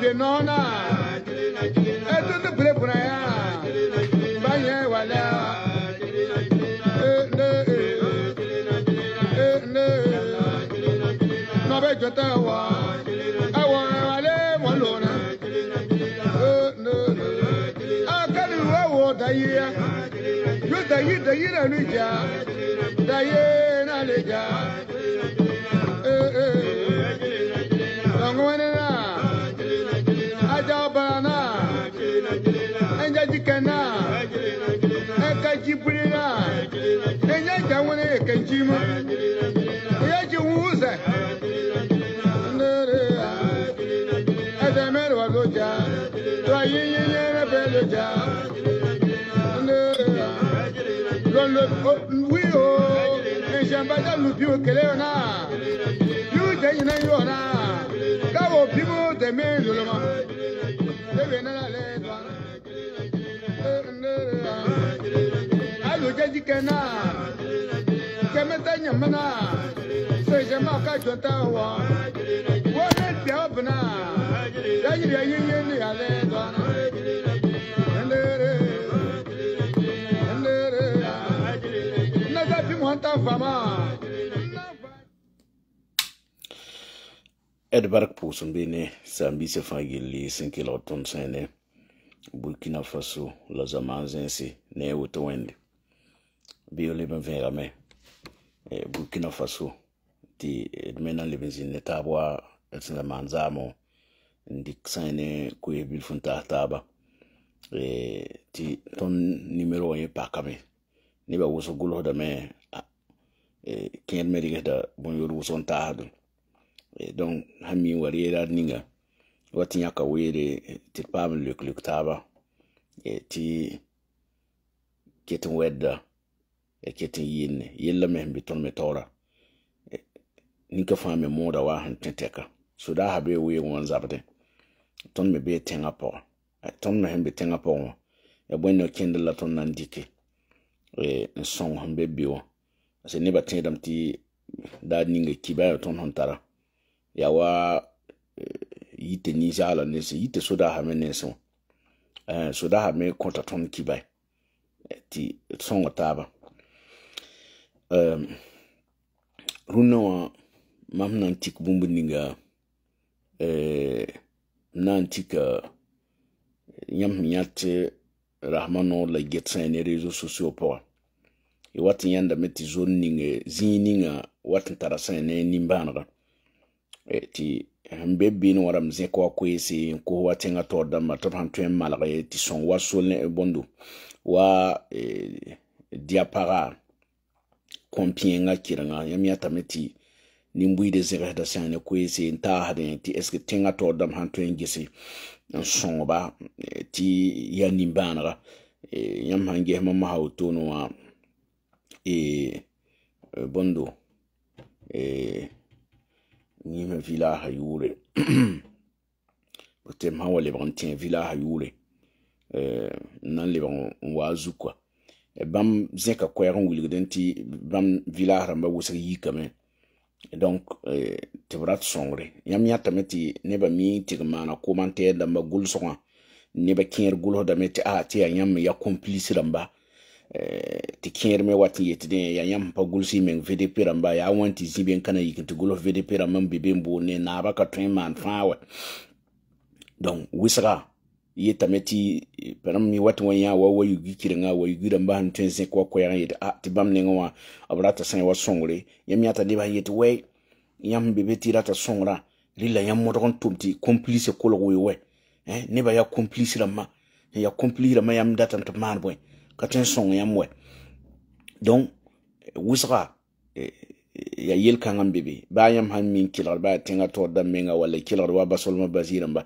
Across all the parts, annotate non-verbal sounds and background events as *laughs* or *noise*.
fe nɔɔna etutu bere bura ya ba yɛ wala. bɛ jɔ tɛ wa awɔ ale mɔlɔ na akali wa wo dayi ya yo dayi dayi na nu ja dayi na le ja. ekena ekajibirina enye jawone ekenjima enye jiwuze ẹdẹmẹrẹ wàlójà tó ayé yẹyẹ rẹ bẹ lójà lọlọ wí o ìṣàmbájá lùbí òkèlè náà yóò jẹ yìnyín náà yóò náà káwọ bímọ tẹmẹ lọlọmọ. Debe nada lento. jikena kemeta nyamana so jama ka jota wa wone bia bna da yiri ayenye ni ale dona Edbark puusun bene sambise fangili sinkila otun sene Burkina Faso la zamanzensi ne wutawende Bi yo leben ven game. E, bukina fasou. Ti, edmen nan leben zin netabwa. El sen zaman zamo. Ndik san ene kwe bilfun ta taba. E, ti ton nimero ene pakame. Niba woson gulo dame. E, ken meri ganda bon yoru woson ta adon. E, donk, an mi wari elad ninga. Wati njaka wede, tirpame luk luk taba. E, ti, keton wedda. ekete yinne yilla me hembi ton me tora e, ninka fa me moda wa han teteka so da ha be we won zabde ton me be tenga po e, ton me hembi tenga po e bwenno kende la ton nan dike e son hembe biwo ase ne batin dam ti da ninga kiba ton hon tara ya wa e, yite ni jala ne se yite so da ha me ne so eh so da ha me konta ton kiba ti son taba Um, runawa mam nan tik bumbu ninga nan tika yãmb sẽn yã tɩ la get sã ne réseau sociaux pʋgã y wat n yãndame tɩ zon ninge zĩig ninga wat eh, n tara sã ne nimbãanega tɩ sẽn be bɩɩn wã rame zẽk wa koeese eh, n kos wa tẽngã taoor dãmbã tɩ b sãn wa ne bõndo wa dia paga kompiẽngã kɩrengã yãmb yãtame ya nin-buiidã zegsda sã ne koeese n taasdẽ tɩ est ce tẽngã taoor dãmb sãn tõe n gese n sõngba tɩ yaa nimbãanega e, yãmb sãn ges mam masa wotone wã ma yĩsã vilaasã yʋʋre b tɩ m sã wa lebg n E bam zeka kwe rong wile gwen ti, bam vila ramba wese ki yike men. Donk, e, te vrat sonre. Yame yata men ti, neba miye iti gman akouman te edan ba gouls wan. Neba kinir goul ho dame te ati a, yame ya komplisi ramba. E, ti kinir me wati yeti de, yame pa goul si men vedepe ramba. Ya wan ti ziben kane yike, te goul ho vedepe ramba, mbebe mbo ne, naba katwen man fwa we. Donk, wese ga. ye tame tɩ mi wat wã wa wa yugi kirengã wa yugi rãmb basn tõe n zẽk wa koɛɛgã yetɩ a tɩ bãmb nengẽ wã b rata sã eh, eh, wa sõngre yãmb yãta lebã n yetɩ wɛ yãmb be rata sõngrã rɩla yãmb modg n tʋm tɩ complice kolg we wɛ nebã yaa complice rãmbã yaa complice rãmbã yãmb data n tɩ maan bõe ka tõe n donc wʋsga ya yel-kãngã n be be baa yãmb sãn mi n kelgd baa tẽngã taood dãmb menga wala kelgd wa basolmã bas yɩ rãmba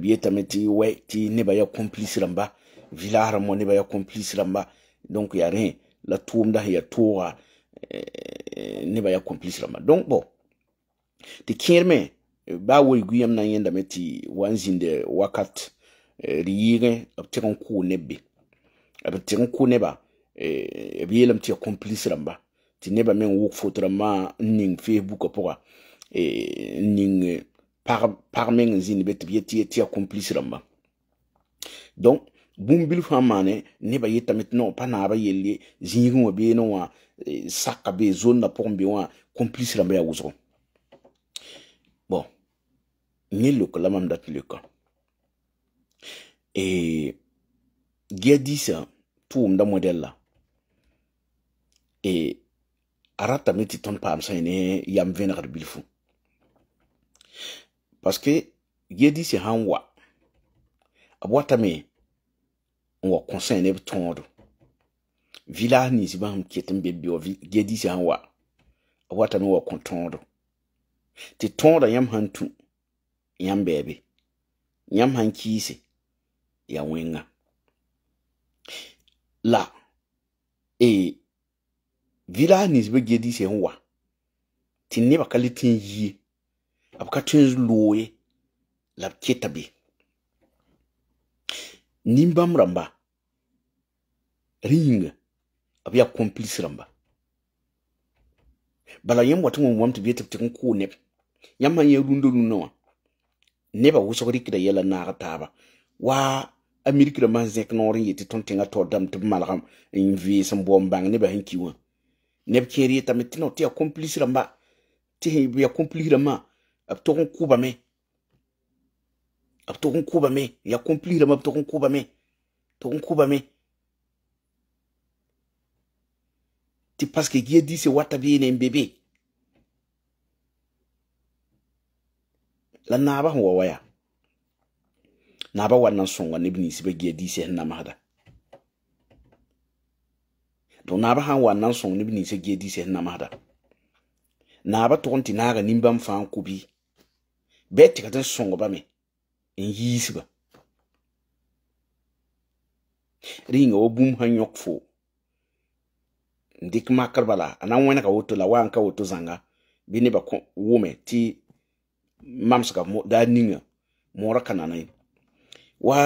biye tame ti wɛ ti neba ya complice ramba vilare mo neba ya complice ramba donc ya rien la da ya tuwa eh, neba ya complice ramba donc bon ti kirme ba wo iguyam na yenda meti wanzinde wakat eh, riyire abtiran ku nebbe abtiran ku neba eh, biyelam ti ya complice ramba ti neba men wuk fotra ma ning facebook poka eh, ning eh, Par men gen zini bete biye tiye tiye komplis lamba. Don, boum bil fwa manen, ne baye ta met nou pa naba ye liye zini gen wabye nou wa ah, eh, sakabe zon la poum biwa ah, komplis lamba ya ouzon. Bon, ne louk la mam dati louk. E, eh, gya di sa, tou om da model la. E, eh, ara ta meti ton pa amsa yene yam ven akad bil fwa. Paske gye di se han wak, abwa ta me, an wakonsen nebe tondo. Vila ni ziba mkietan bebyo, gye di se han wak, abwa ta nou wakonsen tondo. Te tondo yam hantou, yam bebe, yam hankise, yawenga. La, e, vila ni zibe gye di se an wak, ti ne baka li tinjiye, abukatun loye lab ketabe nimbam ramba ringa abya complice ramba bala yam watu ngwam tu biete tikun ko ne ya ye rundo rundo wa ne ba wuso ri yela na taba wa amerika da man zek no ri ti tontinga to dam tu malgam in vi sam bombang ne ba hinki wa ne ba keri ta mitino ti complice ramba ti ya complice ramba abtogon kuba me abtogon kuba me ya komplira ma abtogon kuba me togon kuba me ti paske gie dise wata bene mbebe la naaba wa wawaya naaba wannan sonwa ne bini sibe gie dise na mahada don naaba han wannan son ne bini se gie dise na mahada naaba togon ti naga nimbam fan kubi bɛɛ tigɛ tɛ sõŋba me n yiisba d yĩnga wa bũmb sã yõk fo n dɩk makr bala a na n wẽnega woto la waan ka woto zãnga bɩ nebã wʋme tɩ mamsga daa ninga moora ka nana ye wa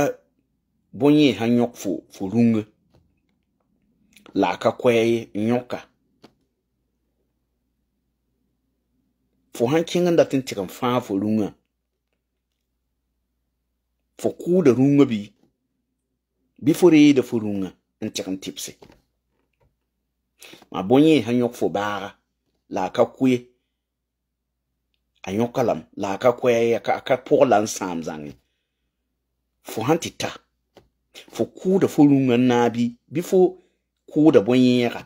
bõn-yẽ sã yõk fo fo rũngã la a ka koɛɛ ye fo han kinga da tin tikan fa fo runga fo ku da runga bi bi fo re da fo runga in tikan tipse ma bonye han yok fo bara la ka kuye a kalam la ka koɛɛ a ka pʋg la n sãam zãŋe fo sãn tɩ ta fo kʋʋda fo na bi bi fo kʋʋda bõe-yẽega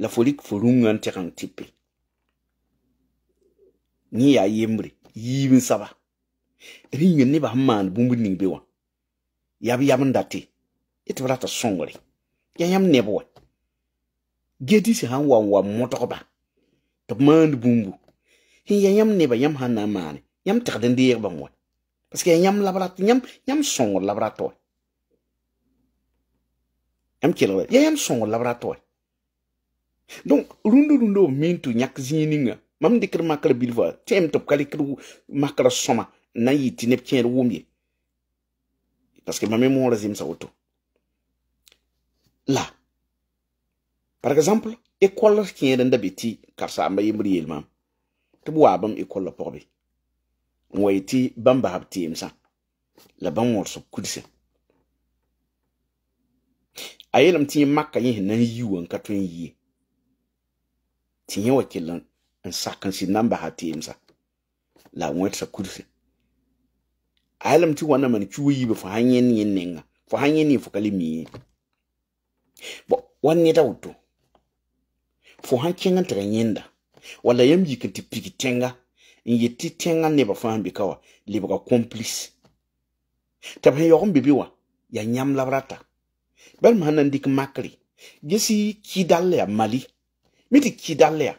la fo rɩk fo rũngã n tɩg Nye ya yembri, yivin saba. Rinyen neba hamman bumbu nyingbewa. Yab yamandate, et vrata songori. Yanyam nebo. Gedisi han wawawam mwotokoba. Tapman bumbu. Yanyam neba, yam hana amane. Yam tekadendeye kwa mwen. Paske yanyam labrata, yam songor labratoi. Yanyam songor labratoi. Donk, rundo rundo mentu nyak zinye nyinga. Mam dekir makara bilva. Ti em top kalekir makara soma. Nan yi ti nep kienre woumye. Paske mame moun razi msa woto. La. Par ekzample. Ekwala kienre ndabeti. Karsa ambay mriye lman. Tebou abam ekwala porbi. Mwai ti bamba ab ti msa. La ban moun sop kudise. Aye lman ti maka yi nan yu an katwen yi. Ti nye wakil lan. n sak n sɩd nambasa teemsa la a wẽtsa kurse alam yelm tɩ wãna man kiwa yiibe fo sãn yẽnd yẽ nenga fo sãn yẽ fo ka le mi ye bɔ wa neda woto fo sãn kẽng n tɩg yẽnda wala yam yik n tɩ pig tẽnga n yet tɩ tẽngã nebã fãa n be ka wa lebga complice tɩ b sẽn yaog n be be wa yaa yãmb lab rata bal m sã na n dɩk makre ges kɩ dall yaa mali mi tɩ kɩ dall yaa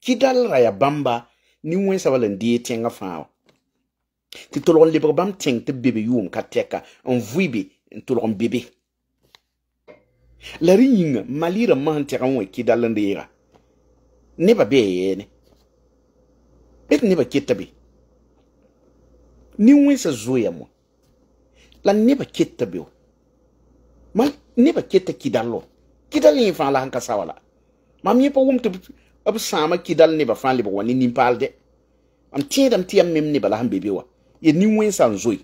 Kidal ray a bamba, niwen sa valen diye ten gafan yo. Ti tolokon lepon banteng te bebe yon kateka, an vwibe, tolokon bebe. Lari yon, mali reman teran wè kidal lende yon. Neba beye yon. Et neba ket tabi. Niwen sa zwaya mwen. La neba ket tabi yo. Neba ket te kidal yo. Kidal yon fan la an kasawa la. Ma mwen pou wèm te... Ab sa ma ki dal ne ba fan li ba wan ni nipal de. Am tiye dam tiye mem ne ba lan bebe wa. Ye ni wensan zoi.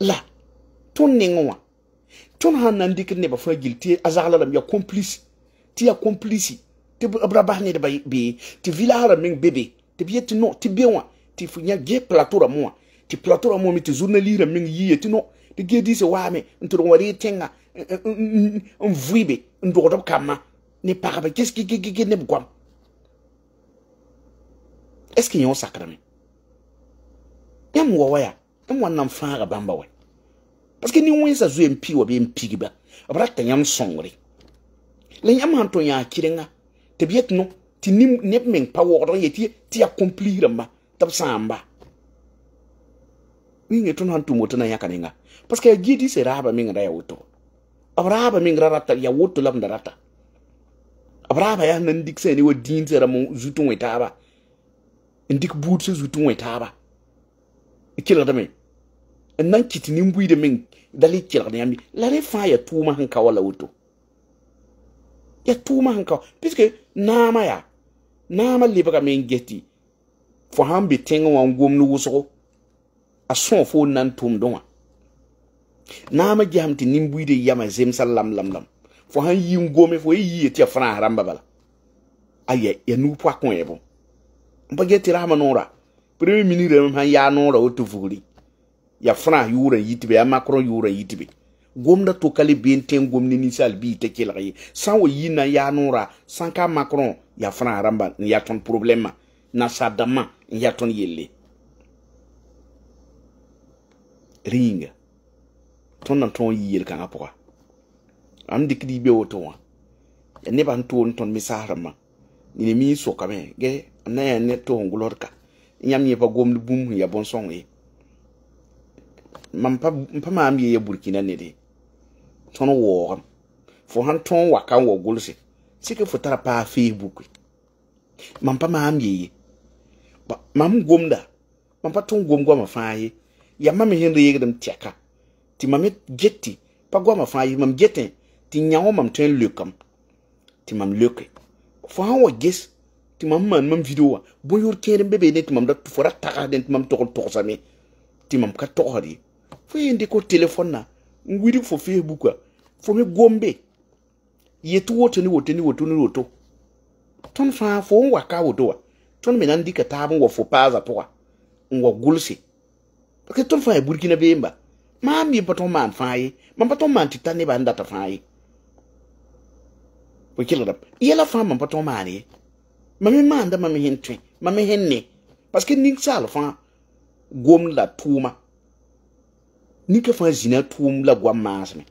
La. Ton ne nwa. Ton nan deke ne ba fan gil te azal la la mi akomplisi. Te akomplisi. Te bra bahne de bayi be. Te vila la men bebe. Te bie te nou. Te bewa. Te fwenye ge platoura mwa. Te platoura mwa me te zouneli la men yie. Te nou. Te ge di se wame. Nte ron wale tenga. An vwi be. Ndokotop kama, nipaka pa, keske, keske, keske, nipu kwa. Eske yon sakra men. Yon mwawaya, yon mwan nan faga bamba we. Paske ni yon wens a zwe mpi wabye mpi giba, apalak ten yon songre. Len yon mwanton yon akirenga, tebyet nou, ti nip menk pa wakotan ye, ti akompli yon mba, tap san mba. Yon yon eton hantou mwotan a yakaninga. Paske yon jidi se raba men yon raya wotou. abrahaba mingrarata ya woto labndarata abrahaba ya nan dik sene wa din sera mo zutu ngwe taba ndik but se zutu ngwe taba kila da me nan kitini mbui de min dali kila da yami la re fa ya tuma hanka wala woto ya tuma hanka puisque nama ya nama libaka min geti fo hambi tenga wa ngomnu wusugo a son fo nan tum donwa nama jaham ti nimbuide yama zem lam lam lam fo han yi ngome fo yi yetia fran ramba bala aya ya nu pa kon n' mbage ti rahma nora premier ministre han ya nora otu fuguri ya fran yura yitibe ya macron yura yitibe gomda to kale benten gomni ni sal bi te kila yi san wo yi na ya nora san ka macron ya fran ramba ya ton problema na sadama ya ton yelle ringa tõnd n tõog yɩɩl kãngã pʋga mam dɩk dɩ be woto wã ya e ne n toor n tõnd ma saasrãmbã mi so sokame gɛ n na ya ne toosn gʋlsdka n yãmb yẽ pa gom bũmb sẽn ya bõn-sõng e. ye mpa pa maam ye ya burkina ned ye tõnd waoogem fo sãn tõog n wa ka n wa gʋlse sɩka fo tara paa facebook mam pa maam ye ye mam gomda mam pa tõnd gom goamã fãa ye ya mam sẽn e reegdem tɛka Ti mame jet ti, pa gwa mwa fwa yi, mame jet ten, ti nyawo mame ten lök am. Ti mame lök e. Fwa anwa ges, ti mame man mame video wa, bon yor kene bebe nen, ti mame dati poufora takar den, ti mame tokon tok sa me. Ti mame katok adi. Fwa yi e yendeko telefon na, ngu yidik fwo fey bukwa, fwo mwe gwombe. Yetu wote ni wote ni wote ni wote. Ton fwa anwa fwo yon waka wote wa, ton menan di ka taban wafo paza pouwa, yon wak goulse. Ake ton fwa e burkina be mba. Mami mpato man faye, mpato man titane ba nda ta faye. Weke la rap, ye la fwa mpato man faye, mame manda mame hen twe, mame hen ne. Paske nin sa la fwa, gom la tuma. Nin ke fwa zina tuma la gwa mazme.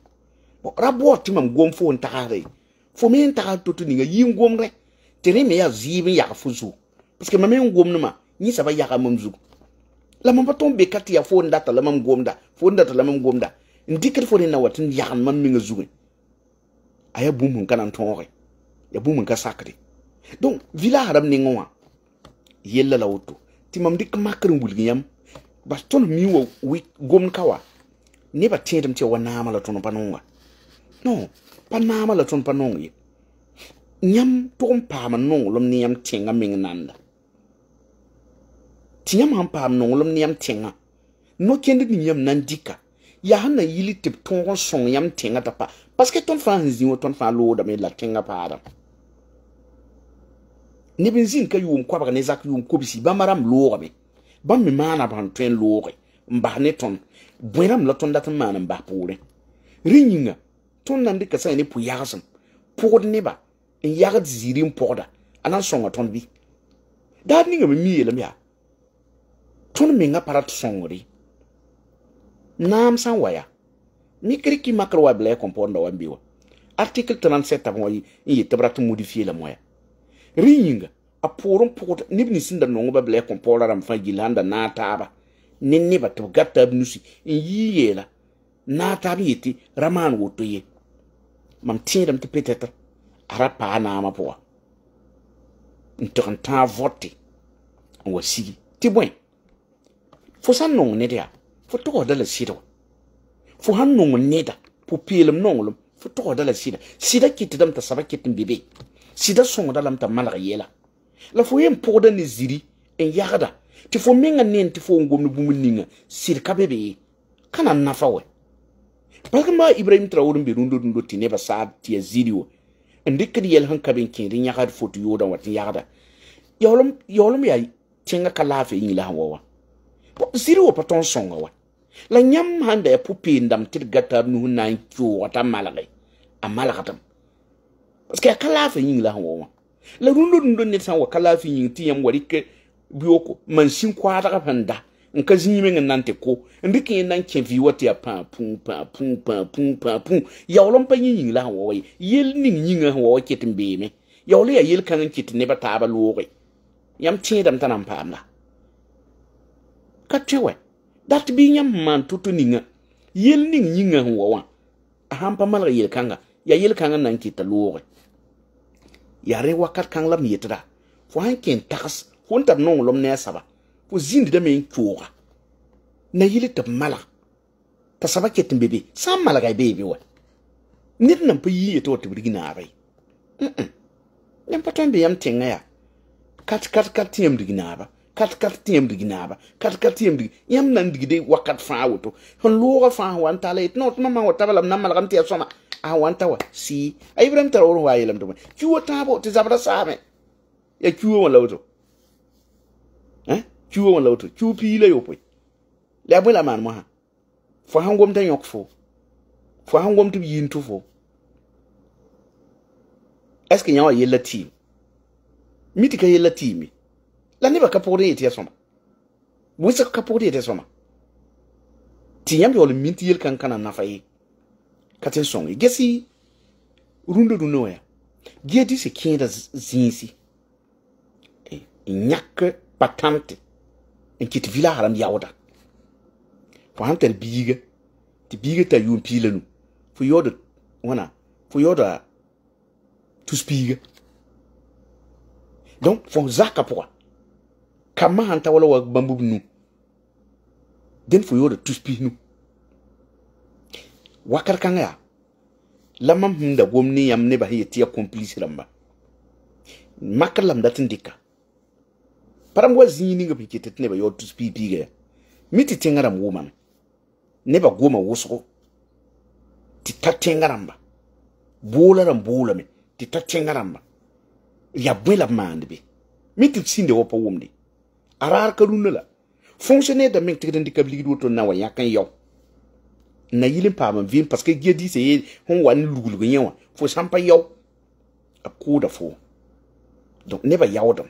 Rabo bon, ati man gom fwo nta kare. Fwo men nta kare toutu, niga yi yi gom re. Tere me ya zibe, ya fuzou. Paske mame yi gom nima, nisa ba yi ya kama mzou. lama pa tõnd be ka tɩ yaa foon data la mam gomda foon data la mam gomda n dɩkd fo rẽnna wa tɩ n yagn mam mingã zugẽ a yaa bũmb n ka na n tõoge yaa bũmb n ka sakde donc vilaasã nengẽ wã yella la woto tɩ mam dɩk makr n wilg yãmb bas tõnd mi wa gomd ka wa nebã tẽedem tɩ ya wa naama la tõnd pa noonga non pa naama la tõnd pa noong ye yãmb tog n paam n noonglem ne yãmb tẽngã meng nanda Si nyam anpam nou lom ni yam tenga. Nou kende di mi yam nan di ka. Ya hanna yili tep ton ronson yam tenga ta pa. Paske ton fwa anzi yon ton fwa loda me la tenga pa adam. Ne benzi yon ka yon kwa baka nezak yon kubisi. Ba maram lora me. Ba me mana ban twen lora. Mba hane ton. Buenam la ton datan mana mba pouren. Riny nga. Ton nan di ka sa yone pou yagasan. Pou rote ne ba. Yon yagat ziri yon pou rote. Anan son gwa ton bi. Da ni yon me miye lem ya. tõnd menga pa ra sõngre naam sã n wa yaa mikr kɩ makr wa bla ya kõmpõonda wa n be wa artikl tɩ wã n yetɩ b ra tɩ modifie lame wã ya rẽ yĩnga a pʋʋr n pʋgd neb nins sẽn da nongba bla ya kõmpõora rãmb fãa gilli sãn da naag taaba ne neba tɩ b gat taab nusi n yii yeela naag taab n yetɩ ra maan woto ye mam tẽedame tɩ petɛtr a ra paa naamã pʋga n tɩg n tãag vɔte n wa sigi tɩ bõe fo san nong ne dea fo toga da la sida wa fo han nong ne da po pelem nong lum fo toga da la sida sida kiti dam ta saba kiti mbibe sida song da lam ta malak yela la fo yem po da ni ziri en yagada ti fo menga nen ti fo ngom ni bumi ninga siri ka bebe kana nafa we Pagin ma Ibrahim Traore bi rundo rundo tine ba sa tia ziri wa. Ndi kiri yel hang kabin kiri nyakad fotu yoda wa tin yagada. Yolom, yolom ya tinga ka lafe ingi la hawa wa zirɩ wa pa tõnd sõngẽ wa la yãmb sãn da yaa e pʋ peendame tɩ d gata nuu na n kɩoo wa t'a malge a malgdem parce que yaa ka laafa yĩng la sẽn wa wã la rũndo rũndo ned sã n wa ka laafa yĩng tɩ yãmb wa rɩk bɩooko mansin koadg sẽn da n ka zĩig meng n nan tɩ ko n dɩkẽ yẽ nan kẽ vɩɩ wa tɩ yaa pãa pũ pãa pũ pãa pũ pãa pũ yaool n pa yẽ yĩng la sẽn wa wa ye yel ning yĩngã sẽn wa wa kɩt n beeme yaool yaa yel kãng n kɩt neba taaba looge yãmb tẽedame t'a na n paam la katewe dat bi nyam man tutu ninga yel ning ninga huwa wa hampa mal yel kanga ya yel kanga nan kita luwe ya re wakat kang lam yetra fo han ken takas non lom ne saba fo zindi da men kyora na yel tab mala ta saba ketin bebe sam mala gai bebe wa nit nan pa yiye to tibri na bai mm -mm. nyam paton be yam ya kat kat kat tiyam digina ba Kat kat tem digi naba. Kat kat tem digi. Yaman nan digi de wakat fwa woto. Son lorwa fwa an wanta la eti. Non, ton man wata la mnamal gante ya soma. An wanta wa. Si. A yibre mte la orwa yelam do mwen. Kiu wata bo, te zabra sa me. Ya e kiu wala woto. Ha? Kiu wala woto. Kiu piyle yo pwe. Le abwen la man mwana. Fwa hangwam te nyok fo. Fwa hangwam te bi yintu fo. Eske nyanwa yele timi. Mitika yele timi. lanne ba kapogde ye tɩ ya sõma wɩsg kapogde ye tɩ ya sõma tɩ yãmb yaool min tɩ yel-kãng ka na nafa ye ka tɩ n sõng ye ges rũndã rũndã wã ya gia dɩ sẽn kẽeda zĩisi n yãk pa tãmte fo sãn biiga tɩ biiga tar yʋʋm piila fo yaooda wãna fo yaooda tus piiga donc fo zaka pʋga kama hanta wala wa bambub nu den fo yoda tuspi nu wakar kanga ya lamam hunda gomni yam ne ba hiye tiya complice lamba makar lam datin dika param wa zini ga bike tetne ba yoda tuspi biga miti tengaram woman ne ba goma wosko ti tatengaram ba bolaram bolame ti tatengaram ba ya bwela mande be miti sinde wopa womde a raar ka rũnnã la fonctionnaire dame tɩgd n dɩka b ligd nawa na wa na yɩl n paam n parce que gia diisã yee sẽn wa ne luglg yẽ wã fo sã n akoda fo donc nebã yaoodem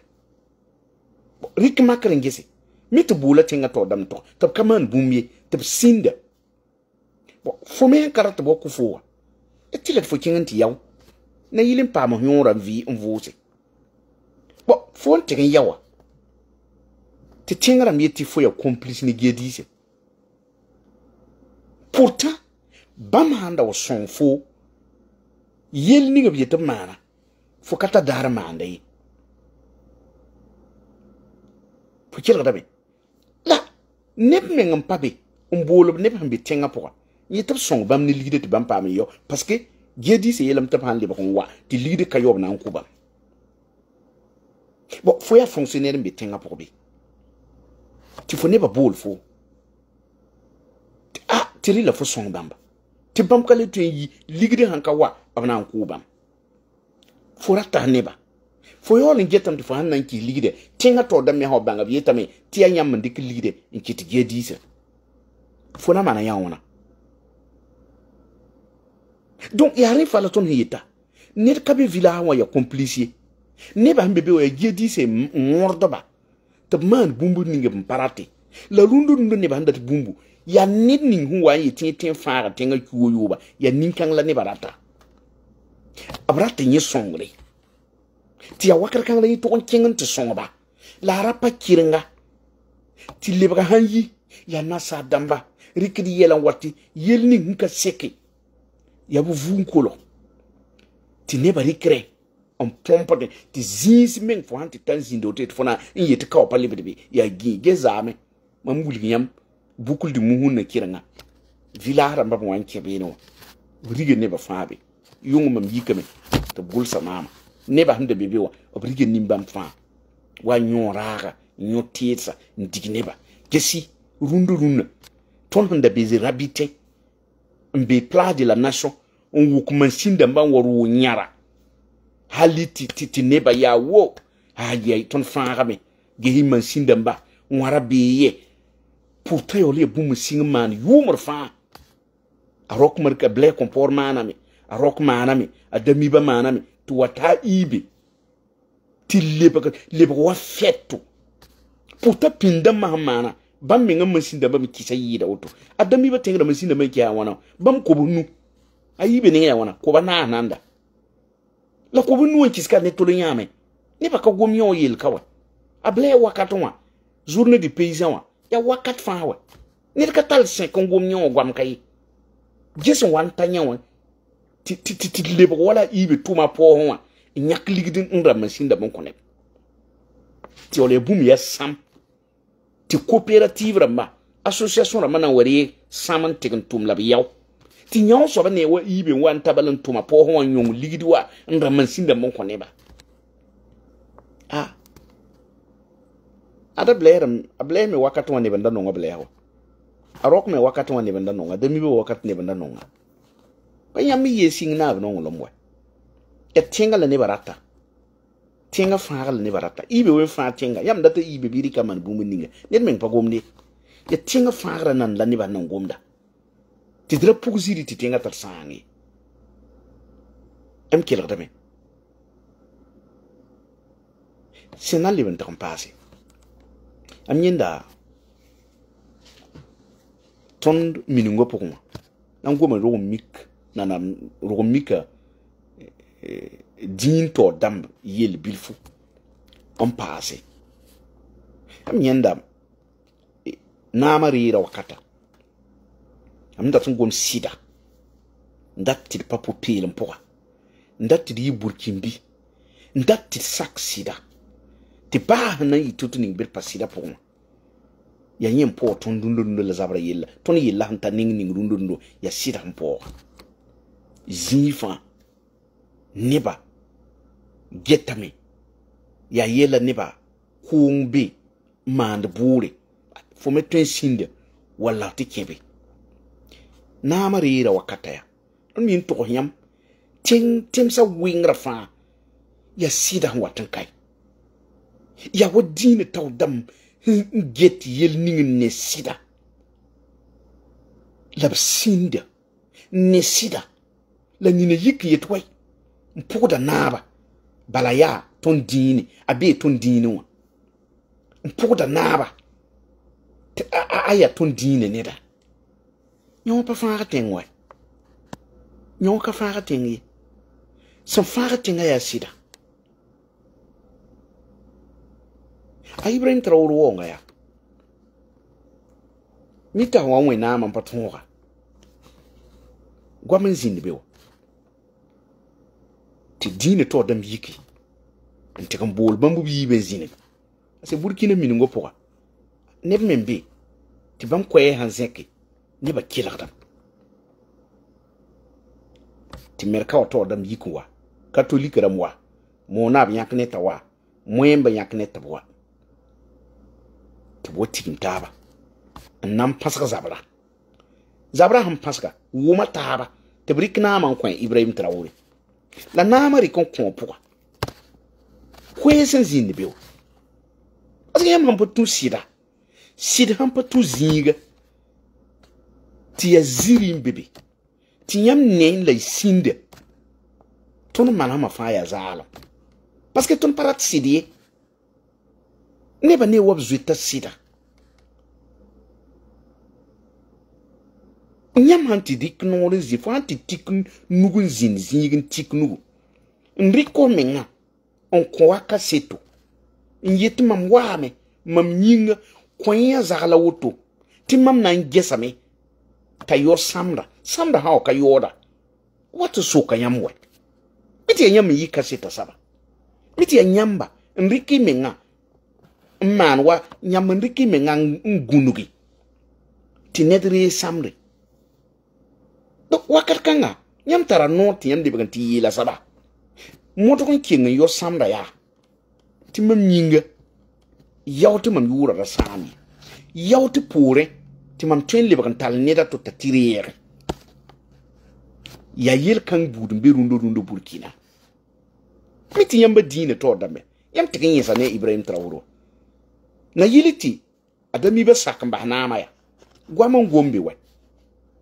rɩk makr n gese mi tɩ boola tẽngã taoodame tʋg tɩ b ka maan bũmb ye tɩ fo me n kara tɩ fo wa d tɩ la fo kẽng n tɩ na yɩl n paam yõora n vɩɩ n vʋʋse fo n tɩg n ya Ti tingra mi ti fo ya complice ni gedise. Pourtant, bam handa wa sonfo, fo yel ni ga biyeta mana fo kata dar manda yi. Fikir da be. La nep me ngam pabe umbolo nep hambe tenga poka. Ni tab son bam ni ligide ti bam pa yo parce que gedise yelam tab hande ba wa ti ligide kayob na nkuba. Bon, fo ya fonctionnaire mbe tenga poka be. tɩ fo neba bool fo ti a ah, ti rɩ la fo sõng bãmba tɩ bãmb ka le tõe n yi ligri sãn ka wa b na n kʋʋ bãmb fo ra neba fo yaool n getame tɩ fo sãn na kɩs ligdɛ tẽngã taoodã me sã wa bãnga b yetame tɩ yaa yãmb n dɩk ligdɛ n kɩ tɩ gia diisa fo la maana yã donc yaa rẽ fa tõnd sẽn yeta ned ka be vilaasã wã ya complice nebã sẽn be be wa ya gia diisa n wõrdba tɩ b maan bũmbu ning pa rate la rũndo rũndo nebã sẽn dat bũmbu yaa ned ning sẽn wa n yɩ tẽ tẽ fãaga tẽngã kuo yooba yaa nin-kãng la nebã rata b rata yẽ sõngre tɩ yaa wakr kãng la yẽ tog n kẽng n tɩ sõngba la a ra pa kɩrenga tɩ lebga sãn yi yaa nasaa dãmba rɩkd yɛl n wa yel ning sẽn ka seke yaa bɩ vũun kolg tɩ nebã rɩkrẽ omtempo de ti zĩis fo sãn tɩ tar zĩnde woto fo na n yetɩ kao pa lebd be yaa gẽ ge zaame mam wilg yãmb bukl dɩ musũn na kɩrengã vilaas rãmbã me wa n kẽ beene wã b rige nebã fãa be yʋng mam yikame tɩ b gʋlsa maama nebã sẽn da be be wã b rige nimbãmb fãa wa yõ raaga yõ teedsa n dig nebã gesi rũndã rũndã tõnd sẽn da be n be place de la nation n wʋk mansĩn dãmbã n wa roo yãra hali ti ti ti neba ya wo aye ton fanga me gehi man sindamba wara biye pourtant yole bum sing man yumur fa a rok marka ble compor manami a rok manami a demi ba manami to wata ibe ti leba leba wa fetu ta pinda mahamana bam mi ngam masinda yi da wato a demi ba tengra masinda ki ya wana bam ko bunu ayibe ne ya wana ko ba na nanda La koube nou enkis ka netole nyame, ne pa kou gomyo ou ye lika wè. Able ya wakaton wè, zourne di peyizan wè, ya wakat fan wè. Ne lika tal sen kou gomyo ou gwa mkaye. Je se wan tanya wè, ti lebo wala ibe tou mapo wè, e nyak ligden un raman sin dabon konen. Ti ole bumi ya sam, ti kooperatif raman ba, asosyasyon raman anwere, saman teken tou mlabia wè. ti nyɔ sɔbɛ ne wa ibe wa ntaba le ntoma pɔ hɔn nyɔn ligidi wa nga mansin da mɔn ba a ada bila a bila yɛrɛ mi ne bɛ n da nɔnga bila a rɔk mi wakati wa ne bɛ n da nɔnga dɛmi bɛ ne bɛ n da nɔnga ba yɛn mi yɛ sigi n'a bɛ nɔn wolo mɔ ɛ la ne barata ta tiɲɛ la ne barata ibe we fãa tiɲɛ yam data ibe biri kaman man ne mɛ pa la nan la ne ba nan gomda tidira ziri ti tenga tar sangi em kelg dame sẽna leb n tɩg n paase am yẽnda tõnd miningã pʋgẽ wã nan goma rog mik nanam rog mika eh, dĩin taoor dãmb yel bilfu n paase am yẽnda eh, naamã reera wakata Am nda ton gwen si da. Nda ti di pa pou peyle mpoka. Nda ti di yi burkin bi. Nda ti sak si da. Ti pa nan yi touton yi berpa si da pwonga. Ya yi mpoka ton doun do doun do la zabra yella. Ton yella anta nengi nin doun do doun do ya si da mpoka. Zinifan. Niba. Getame. Ya yella niba. Kou mbi. Mand bwore. Fome ten sinde. Walaw te kebe. na ma reera wakata ya n mi n tʋgs yãmb temsa wɩngrã fãa ya sɩda sẽn wa tɩn kae ya wa dĩinã tao dam n get yel ning n ne sɩda la b sĩnda n ne sɩda la nina yik yet wai n pʋgda bala yaa tõnd dĩine a bee tõnd dĩine wã n pʋgda naaba tɩ a yaa tõnd dĩine neda Jongen pa fãaga tẽng wa yõg ka fãaga tẽng ye sẽn fãaga tẽngã yaa sɩda a ibrahim tara wʋr waoongã yaa mi t'a wã wẽnnaamã pa tõoga goam n zĩnd be wa tɩ dĩinã taood dãmb yiki n tɩg bambu bool bãmb b yiib n zĩniga a se burkina mingo pʋga neb neba kelgdam tɩ mɛrka wa taoodame yik wa katolik rãmb wa moona b yãk wa moẽmb yãk ne tɩ b wa tɩ b wa tigim taaba n na n pãsg zabra zabra sẽn pãsga wʋma taaba tɩ b rɩk naamã n kõ ibrahim traore la naamã rɩk n kõ pʋga koees n zĩnd be wa parce que yãmb sãn pa tũ sɩda sɩd sãn pa Ti ya ziri mbebe. Ti yam nen la yisinde. Ton manan ma faya za alo. Paske ton para tisideye. Nye ba ne wap zweta sida. Nyan manti dik nou rezi. Fwa manti tik nou ngin zin. Zin yin tik nou. Nriko men ya. An kwa kase to. Nye ti mam wame. Mam nyinga. Kwenye za ala woto. Ti mam nan gyesame. Ti mam nan gyesame. ka yor samda samda ha ka yoda watu so ka yamwe miti ya nyam yi kasita saba miti ya nyamba nriki menga manwa, wa nyam nriki menga ngunugi tinedri samri dok wakar kanga nyam tara no ti yam de baganti yila saba moto kon king yor samda ya timam nyinga yawtu mam yura rasami yawtu pore tɩ mam tõe n lebg n tall neda tɩ t'a tɩr yɛɛgẽ yaa yel-kãng buud n be rũndo rũndo burkina mi tɩ yãmba diinã taoodame ibrahim traoro la yɩl tɩ a da miibã sak ya goama n gom be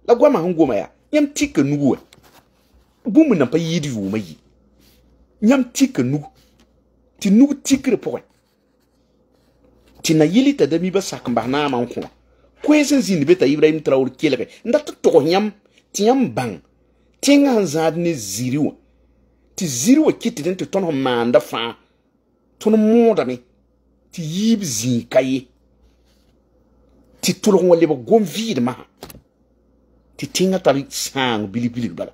la goama sẽn goma ya yãmb tɩka nugu wa bũmb nan pa yɩɩd yʋʋmã yi yãmb tɩka nugu tɩ nug tikr pʋgẽ tɩ na yɩl t'a da miibã sak n bas naama n kwɛɛsẽ zĩndi be t'a ibrahim traor kelge n dat tog yãmb tɩ yãmb bãng tẽngã sẽn zãad ne ziri wã tɩ ziri wã kɩtɩd tɩ tõnd f maanda fãa tõnd moodame tɩ yiib zĩika ye tɩ tʋlg wã lebg gom vɩɩd masã tɩ tẽngã tar sãang bilg-bilg bala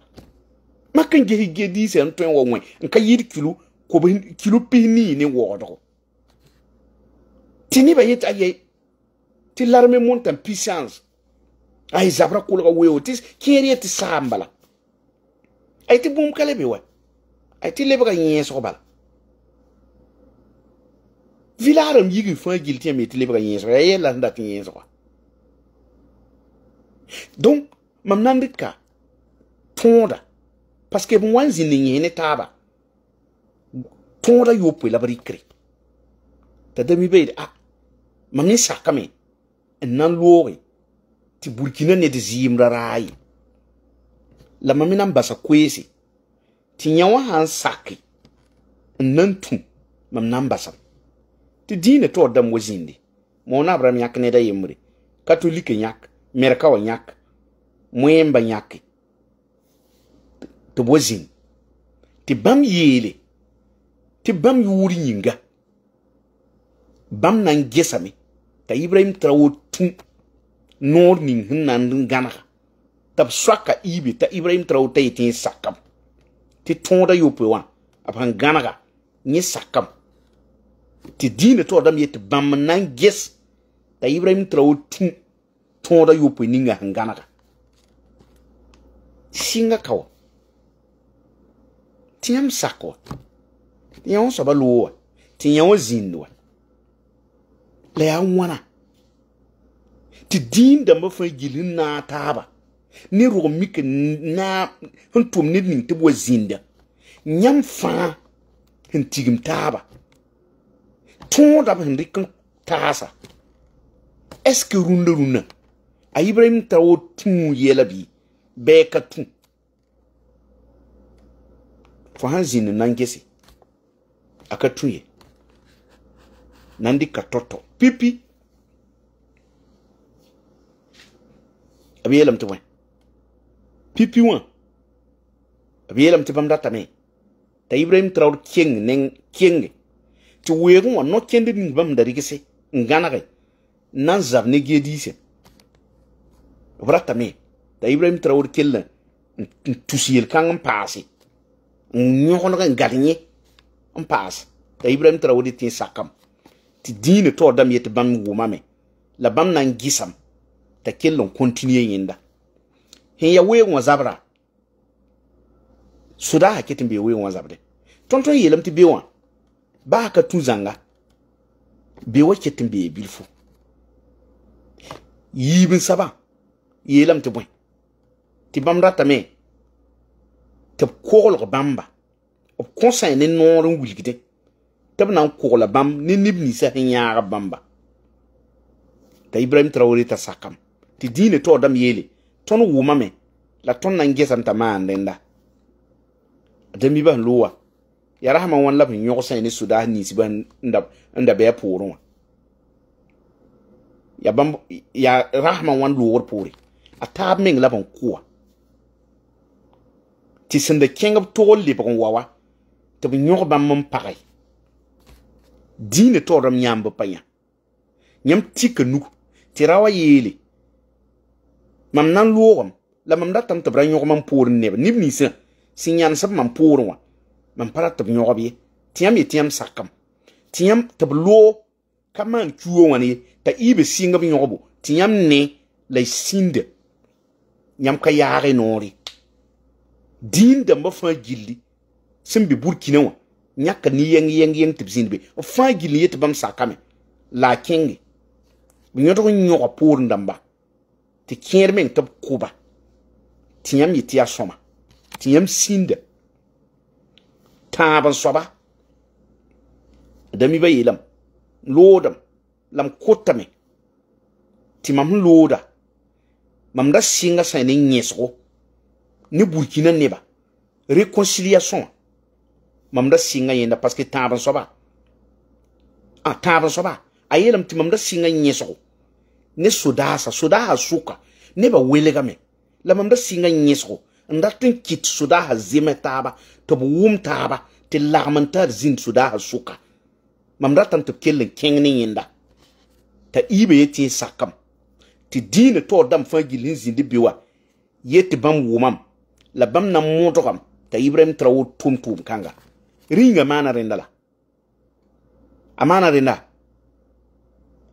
mak n ge diisã n tõe n wa wẽ n ka yɩɩd kilo kilo pis nii ne waoodgo tɩ nebã yetɩ a ty l'armée monte en puissance ay zabra kulga weo tis kierie ti saam bala ay ti bum kale bi we ay ti bala yigi fãa gil tɩ yãmb ye tɩ lebga yẽesga donc mam nan ka tonda, paske que wa n ne la bari kri. t'a dame beed ah, mam ne nan nanloge tɩ burkina ned zɩɩmra raaye la mame na n basa koeese tɩ yã wã sã n sake n na n tũ mam na n basam tɩ dĩinã tɩ wa dãmb wa zĩnde ma wã nabrãm yãk neda yembre katolika yãk mɛrka wã yãk moẽmba yãke tɩ wa zĩng tɩ bãmb yeele tɩ bãmb yʋʋr yĩnga bãmb na gesame t'a ibrahim traor tun noor ning sẽn na n gãnega tɩ b soaka iibe t'a ibrahim tara wota yetẽ sakam tɩ tõoda yopoe wã b sẽn gãnega yẽ sakam tɩ dĩinã taoodame ye tɩ bãmb na n ges t'a ibrahim tara wo tũ tõoda yopoe ninga sẽn gãnega sɩnga ka wa tɩ yãmb sak wa tɩ yã wã soaba loog wa tɩ yã wã zĩnd wa la yaa wãna ti da mafan gilin na ta ba ni ro miki na huntum ni nin tibo zinda nyam fa hintigim ta ba tun da ban rikin tasa eske runda runda a ibrahim tawo tun yela bi bɛɛ ka tun fo han zĩndi nan gese a ka tun ye nan ka tɔtɔ pipi abi yelam ti wẽ pipi datame t'a ibrahim traor king neng king. Tu weeg wa no-kẽnd ning bãmb da rɩgse n gãnege ne geediise b ratame t'a ibrahim traor kell tu tus yel-kãng n paase n yõgeneg n gad yẽ t'a ibrahim traor tɩ sakam tɩ dĩinã taoor dame yetɩ mame la bam nang gisam. ta kellon continue yinda hin ya we wa zabra suda hakitin be we wa zabre tonton yelam ti bewa ba ka tu zanga be wa kitin be bilfu yibin saba yi ti bwen ti bamra tame ti kogol bamba b kõsã ne noor n wilgde nan b na n kogla sa ne neb ninsã t'a ibrahim traore t'a sakam. ti diine to dam yeele ton wʋma me la ton na n ges n t'a maan rẽnda dãmbi bãn ya rahman wãn la b sai ni suda ni n da nda a poorẽ wã ya bam ya rahman wãn luwa poore a taab meng la b n kʋa king of da li bon wawa lebg n wa wa tɩ b dine to ram pagɛ diinã taoodame yãmb pa yã nu tɩ ra wa mam nan loogem la mam dat n tɩ b ra yõg mam poor n neb neb ninsã sẽn yãnsb mam poor wã mam pa ra tɩ b yõgb ye tɩ yãmb ye tɩ yãmb sakam tɩ yãmb tɩ b loo ka maan kuo wãn ye t'a iibe sɩngb yõgbo tɩ yãmb ne la y sĩnda yãmb ka yaage noore dĩin dãmbã fãa gilli sẽn be burkina wã yãka ni yɛng yɛng yɛng tɩ b zĩnd be b fãa gilli ye tɩ bãmb sakame la a kẽnge b yõdg n yõga poor n dãmba tɩ kẽer meng tɩ b kʋba tɩ yãmb yetɩ yaa sõma tɩ yãmb sĩnda tãab n soaba damiba yeelam loodam la m kʋtame tɩ mam sẽn looda mam da sɩnga sã ne yẽsgo ne burkina neba réconciliation wã mam da sɩnga yẽnda parske tãab n soaba tãab n soaba a yeelame tɩ mam da sɩnga yẽsgo ne sodasa sodaha suka ne ba welegame la mam da singa nyesgo nda tin kit sodaha zime taba to bu wum taba te lagmantar zin sodaha suka mam da tan to kellen kengni yinda ta ibe yeti sakam ti dine to dam fa gilin zindi biwa yeti bam wumam la bam na mudogam ta ibrahim trawo tum tum kanga ringa mana rendala amana renda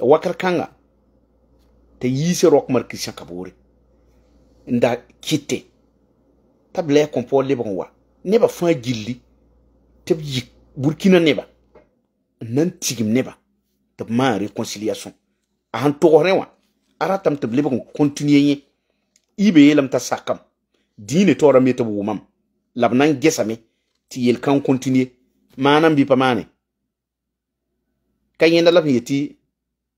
wakar kanga ta yi se rok mar kishan kabore nda kite ta bla kon po le wa ne ba fa te bi burkina ne nan tigim neba ba ta ma reconciliation a han to wa ara tam te blebe continuer yi ibe yelam ta sakam dine tora mi ta wumam labnan gesame ti yel kan continuer manam bi pamane kayen da lafi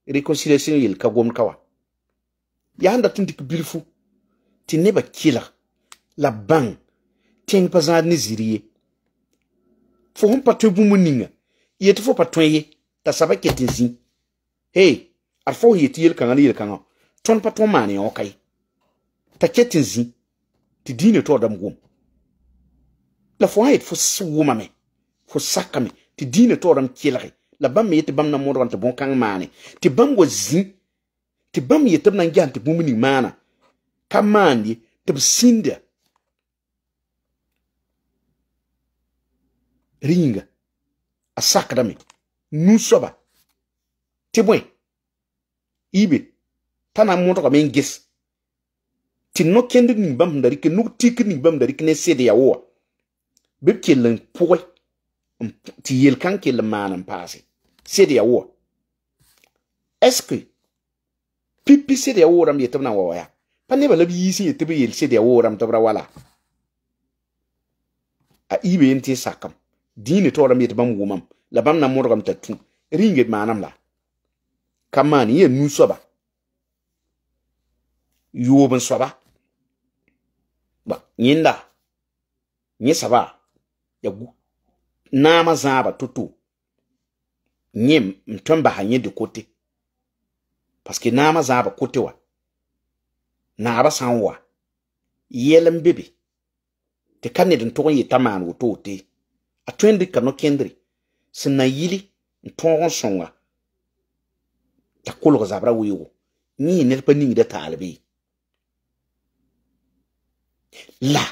rekoncilasyon yel kagoum kawa. Ya an daten dik bil fou, ti neba kilak, la bang, ti enk pazan ad niziriye. Fou koum pa tebou moun ninge, ye te fou pa tonye, ta sa va kiten zin. Hey, al fou ye ti yel kangan, yel kangan, ton pa tonmane yon kaye. Ta kiten zin, ti din eto adam gwoum. La fou a et fous gwoum ame, fous sakame, ti din eto adam kilare. la bam me bam na modg n bon bõn mane maane bam bãmb wa zĩ bam bãmb yetɩ na ngi ante bumini mana ka maand ye sinde ringa a sakdame nu soba tɩ bon ibe t'a na ko men n ges tɩ no kendi ni bam ndari ke nog tikni bam ndari ke ne sede ya wʋa bɩ b ti yel kan ke lemanen paase sede est ce que pipi sede ya woram yetem na wawaya pa neba labi yisi yetem yel sede ya ram tabra wala a ibe enti sakam dine to ram dini toram yetem la bam na morgam tatu ringet manam la kamani ye nu soba yuobin soba ba nyinda nyi saba ya gu naama zãaba to-to nyẽ n tõn basa de kote paske naama zãaba kote wa naaba sã n wa yɛl n be be tɩ ka ned n tʋg n yeta maan woto wote a tõend ka no-kẽndre sẽn na yili n tõog n sõnga t'a kolg zabra weoogo yẽ ned pa ningda taalbe la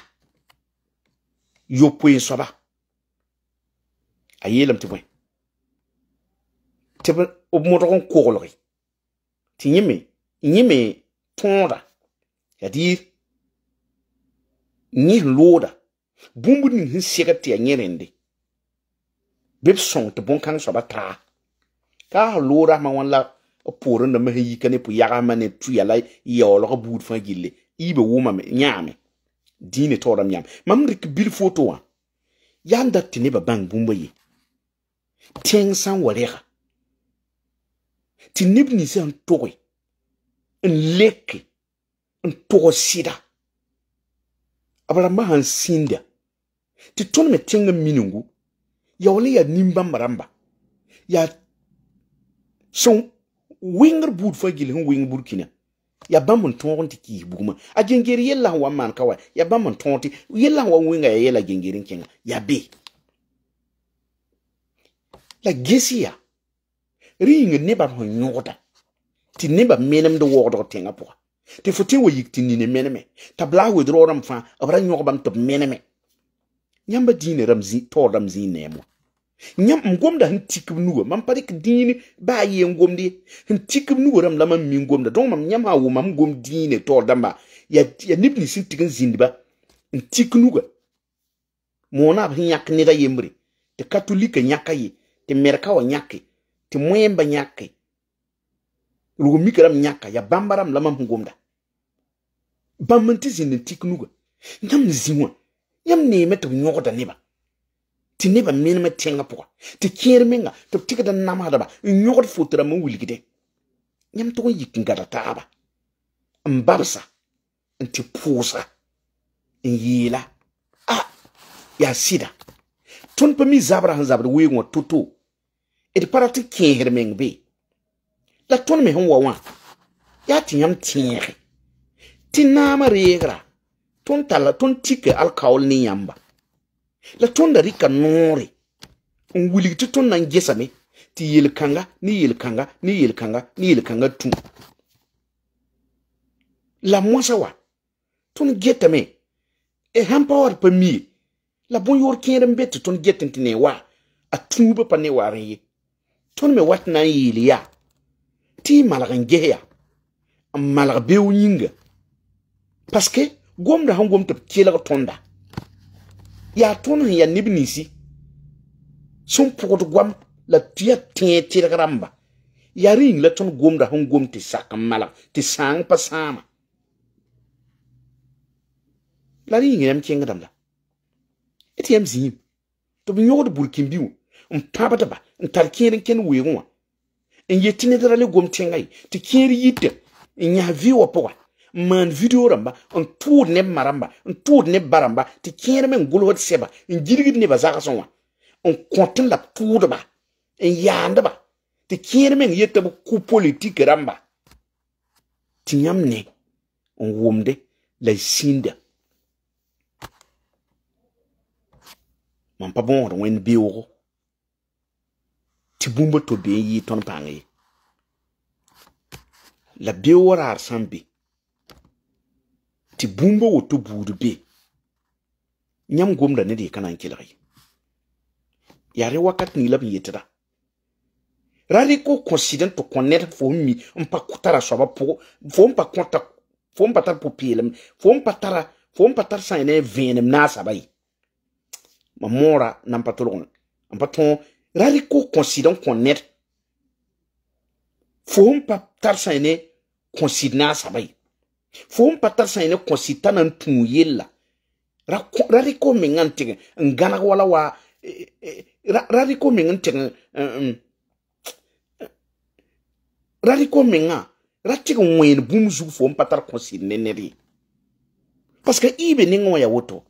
yopoen soba a yeelame tɩ bõe tɩ b modg n koglge tɩ yẽ me yẽ me tõoda yaa dɩɩr yẽ looda bũmb ning sẽn segd tɩ yaa yẽ bɩ b sõng tɩ bõn-kãng soaba taa kaa sẽn loodasmã wãn la poorendame sẽn yika ne pʋ yagsmã ne tʋ yaa la yaoolg buud fãa gille iibe wʋmame yãame dĩine taoodame yãame mam rɩk bil foto wã yaa n dat tɩ nebã bãng bũmba ye tẽng sã n wa rɛga tɩ neb ninsã n tʋge n leke n tʋg sɩda b rãmbã sãn sĩnda tɩ tõndme tẽngã miningu ya wa le yaa nimbãmbã rãmba yaa sẽn wɩngr buud fãa gil sẽn wɩng burkina ya bãmb n tõog n tɩ kiis bugumã a gengeer yella sẽn wa n maan ka wa ya bãmb n tõog tɩ yella sẽn wa wɩnga ya yɛla gengeer n kẽnga yaa be la gesiya ri yĩnga nebã fõ yõgda tɩ nebã menemd waoodg tẽngã pʋga tɩ fo tɩ n wa yik tɩ nine meneme t'a bla wed raoodame fãa b ra yõg bãmb tɩ b meneme yãmba dĩinã ram zĩ taoor dam zĩig neem wã yãm n gomda sẽn tik b nuga mam pa dɩk dĩin baa yɩɩ n gomd ye sẽn tik b nuga rãm la mam mi n gomda dõng mam yãmb sãn wʋma m gom dĩine taoor dãmba yaa neb nins sẽn tik n zĩndba n tik nuga moona b sẽn yãk neda yembre tɩ katolika yãka ye ti merka o nyaki ti mwemba nyaki rugo mikaram nyaka ya bambaram lama mgomda bammanti zĩnd n tik nuga yãmb zĩ wã yãmb neeme yõgda neba tɩ neba menemã tẽngã pʋga tɩ kẽer menga tɩ b tɩkd n namsdba n yõgd foto rãmb n wilgde yãmb tʋg n yik n gada taaba tun pa mi zabra han zabra wi ngo tutu it para ti kihir meng bi la tun mi hon wawa ya ti yam tiere ti nama regra tun tala tun tike alkaol ni yamba la tun da rika nore ngwili ti tun nan gesame ti yel kanga ni yel kanga ni yel kanga ni yel kanga tun la mwasa wa tun getame e hampawar pa mi la bõn yoor kẽer n be tɩ tõnd get n tɩ ne wa a tũuba pa ne waar n ye tõnd me wat na n yɩɩl yaa tɩ y malg n ges yaa n malg beoog yĩnga paske gomda sẽn gom tɩ b kelg tõnda yaa tõnd sẽn yaa neb ninsi sẽn pʋgd goam la tɩ yaa tẽe tɩlg rãmba yaa rĩng la tõnd gomda sẽn gom tɩ sak n malg tɩ sãang pa sãama la rĩng yãmb kẽngdame la ti yam zĩig tɩ b yõgd burkĩmbi wã n pãbdba n tar kẽer n kẽn weoogẽ wã n yet tɩ ned ra le gom tẽngã ti tɩ yite yitã n yãs vɩɩ man video ramba n tʋʋd neb ma rãmba n tʋʋd neb ba rãmba tɩ kẽer me n gʋlsd sɛba n girgd nebã zagsẽ wã la b tʋʋdba n yaandba tɩ kẽer me n yetã ku politik ramba ti yãmb ne n la y mam pa bõosd wẽnd beoogo tɩ bũmb to be n yɩ tõnd pãng ye la beoog raar sã n be tɩ bũmba woto buud be yãmb gomda ned ye ka na n kelg ye yaa rẽ wakat nii la b yetda ra rɩk f kõsɩd n tɩ kõ ned fo n mi n pa tara soaba fo n pa kõta fo n pa tara pʋ-peelem fo n pa tara fo n pa tar sã yẽ ne vẽenem naasaba ye mamora nan patolgon an paton rari ko konsidon konnet fohum pa tar sayne konsid na sabai fohum pa tar sayne konsid tanan tun la, rari ko min ngan tigin ngana wala wa e, e, rari ko min ngan tigin e, rari ko min ngan ratig wen bum zug fohum pa tar konsid neneri parce que ibe ningo ya woto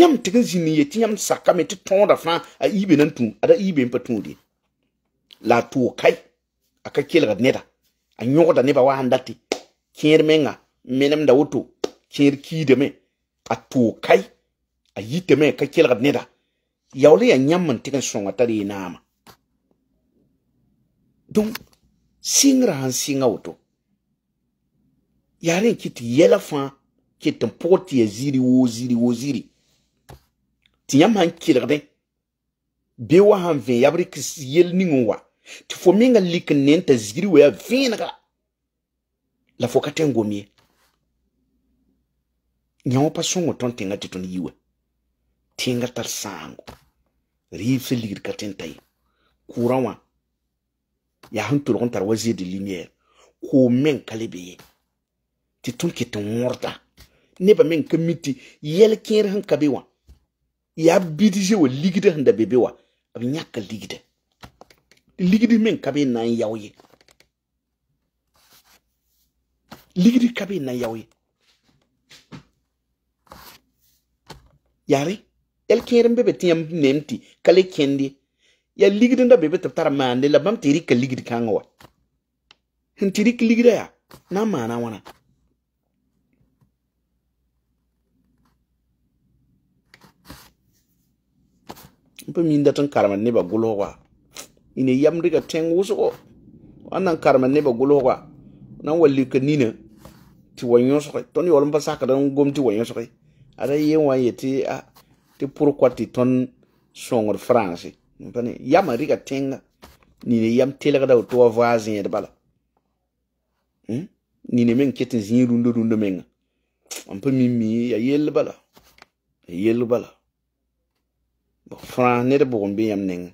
yam tɩg zĩnd n yetɩ yãmb sakame tɩ tõoda fãa a iibe nan tũ ada iibe n pa tũude la a tʋʋg kae a ka kelgd neda a yõgda nebã waa n datɩ kẽer menga menemda woto kẽer kiidame a tʋʋg kae a yitame ka kelgd neda yaoole yaa yãmb n tɩg n sõnga tar yenaama donc sɩngrã sãn sɩnga woto yaa rẽ kɩ tɩ yɛla fãa kɩ tɩ n pʋg tɩ ya ziri woo ziri woo ziri tɩ yãmb sãn kelgdẽ bɩ wa sãn ya bri kis yel ningẽ wa ti fo menga lik n t'a zigri wa vin vẽenega la fo katen tẽn gom ye yã pa sõngo tõnd tẽngã tɩ tõnd yi wa tar sango ri sẽn ligd katen tay ta ye kʋʋrã wã yaa sẽn wa zedi lumiɛɛr k'o men ka ti be ye ton tõnd ne ba men kemiti yel kin mi tɩ yɛl ka ya biti se wa ligida handa bebe wa abi nyaka ka ligida ligidi min kabe na yawye ligidi kabe na yawye yari el kẽedẽ bebe tiyam nemti kale kendi ya ka nda bebe yaa ligdẽnda be maande la bam tiri ka rɩka ligd kãngẽ wa sẽn na n maana Mpè mi ndat an karman neba gulo gwa. Ni ne yam riga teng wos o. An an karman neba gulo gwa. Nan wali ke nina. Ti wanyon sokay. Ton yon mpa sakad an gom ti wanyon sokay. Ada yon waye te a. Te pouro kwa te ton son gwa de Fransi. Mpè ni yam riga teng. Ni ne yam tele gada woto wavazenye de bala. Hmm? Ni ne men kete zinye rundo rundo men. Mpè mi mi a yele bala. A yele bala. fãa ned bʋgum bɩ yãmb neng